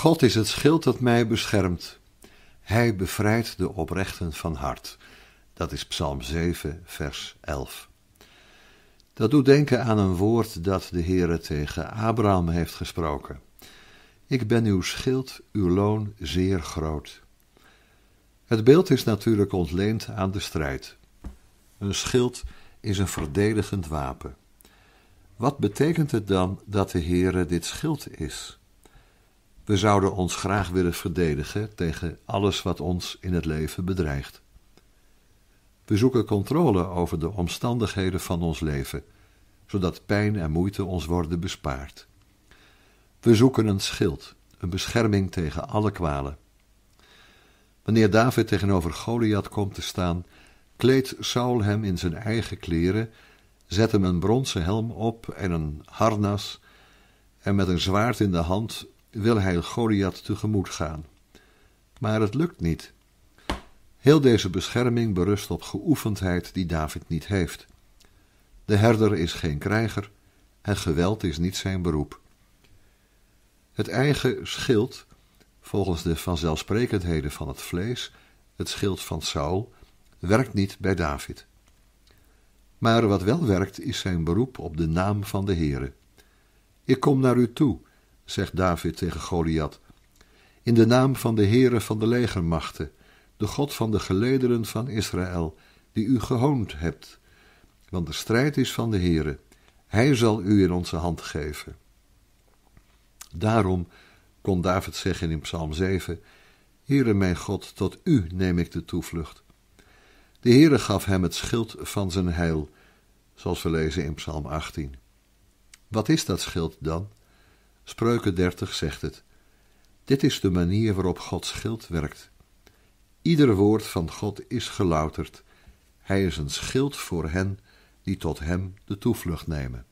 God is het schild dat mij beschermt. Hij bevrijdt de oprechten van hart. Dat is Psalm 7, vers 11. Dat doet denken aan een woord dat de Heere tegen Abraham heeft gesproken. Ik ben uw schild, uw loon zeer groot. Het beeld is natuurlijk ontleend aan de strijd. Een schild is een verdedigend wapen. Wat betekent het dan dat de Heere dit schild is? We zouden ons graag willen verdedigen tegen alles wat ons in het leven bedreigt. We zoeken controle over de omstandigheden van ons leven, zodat pijn en moeite ons worden bespaard. We zoeken een schild, een bescherming tegen alle kwalen. Wanneer David tegenover Goliath komt te staan, kleedt Saul hem in zijn eigen kleren, zet hem een bronzen helm op en een harnas, en met een zwaard in de hand wil hij Goliath tegemoet gaan. Maar het lukt niet. Heel deze bescherming berust op geoefendheid die David niet heeft. De herder is geen krijger en geweld is niet zijn beroep. Het eigen schild, volgens de vanzelfsprekendheden van het vlees, het schild van Saul, werkt niet bij David. Maar wat wel werkt is zijn beroep op de naam van de Heere. Ik kom naar u toe, zegt David tegen Goliath. In de naam van de Heere van de legermachten, de God van de gelederen van Israël, die u gehoond hebt. Want de strijd is van de Heere, hij zal u in onze hand geven. Daarom kon David zeggen in Psalm 7: Heere mijn God, tot u neem ik de toevlucht. De Heere gaf hem het schild van zijn heil, zoals we lezen in Psalm 18. Wat is dat schild dan? Spreuken 30 zegt het. Dit is de manier waarop Gods schild werkt. Ieder woord van God is gelouterd. Hij is een schild voor hen die tot hem de toevlucht nemen.